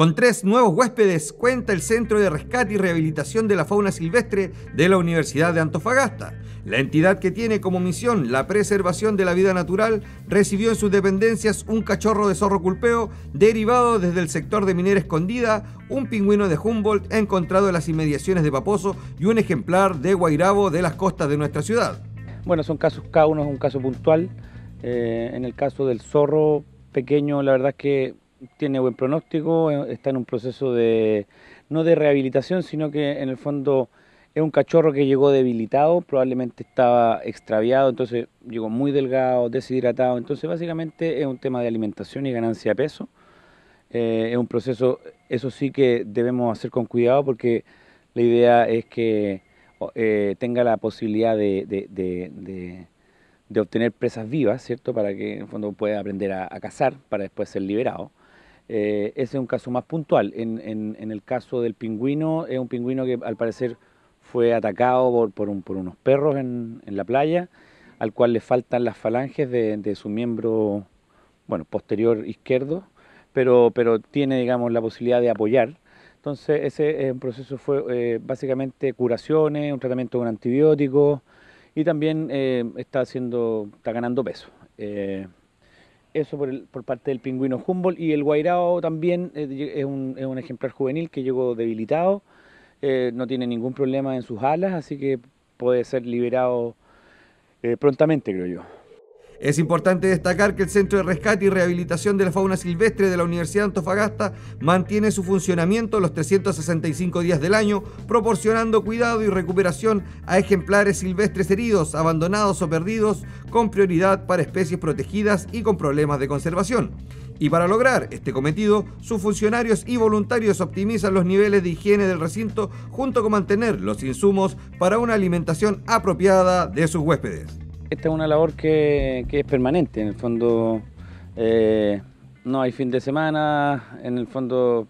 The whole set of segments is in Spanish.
Con tres nuevos huéspedes cuenta el Centro de Rescate y Rehabilitación de la Fauna Silvestre de la Universidad de Antofagasta. La entidad que tiene como misión la preservación de la vida natural recibió en sus dependencias un cachorro de zorro culpeo derivado desde el sector de minera escondida, un pingüino de Humboldt encontrado en las inmediaciones de Paposo y un ejemplar de guairabo de las costas de nuestra ciudad. Bueno, son casos, cada uno es un caso puntual. Eh, en el caso del zorro pequeño, la verdad es que tiene buen pronóstico, eh, está en un proceso de, no de rehabilitación, sino que en el fondo es un cachorro que llegó debilitado, probablemente estaba extraviado, entonces llegó muy delgado, deshidratado, entonces básicamente es un tema de alimentación y ganancia de peso. Eh, es un proceso, eso sí que debemos hacer con cuidado porque la idea es que eh, tenga la posibilidad de, obtener presas vivas, ¿cierto? Para que en el fondo pueda aprender a cazar para después ser liberado. Eh, ese es un caso más puntual. En, el caso del pingüino, es un pingüino que al parecer fue atacado por, unos perros en, la playa, al cual le faltan las falanges de, su miembro bueno, posterior izquierdo, pero, pero tiene digamos, la posibilidad de apoyar. Entonces ese proceso fue eh, básicamente curaciones, un tratamiento con antibióticos y también eh, está haciendo, está ganando peso. Eso por, parte del pingüino Humboldt. Y el Guairao también eh, es un, ejemplar juvenil que llegó debilitado, eh, no tiene ningún problema en sus alas, así que puede ser liberado eh, prontamente, creo yo. Es importante destacar que el Centro de Rescate y Rehabilitación de la Fauna Silvestre de la Universidad de Antofagasta mantiene su funcionamiento los 365 días del año, proporcionando cuidado y recuperación a ejemplares silvestres heridos, abandonados o perdidos, con prioridad para especies protegidas y con problemas de conservación. Y para lograr este cometido, sus funcionarios y voluntarios optimizan los niveles de higiene del recinto junto con mantener los insumos para una alimentación apropiada de sus huéspedes esta es una labor que, es permanente, en el fondo eh, no hay fin de semana, en el fondo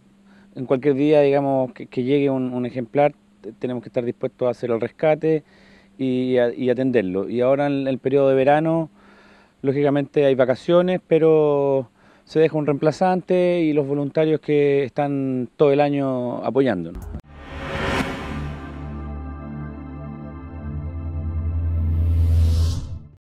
en cualquier día digamos que, llegue un, ejemplar tenemos que estar dispuestos a hacer el rescate y atenderlo. Y ahora en el periodo de verano lógicamente hay vacaciones, pero se deja un reemplazante y los voluntarios que están todo el año apoyándonos.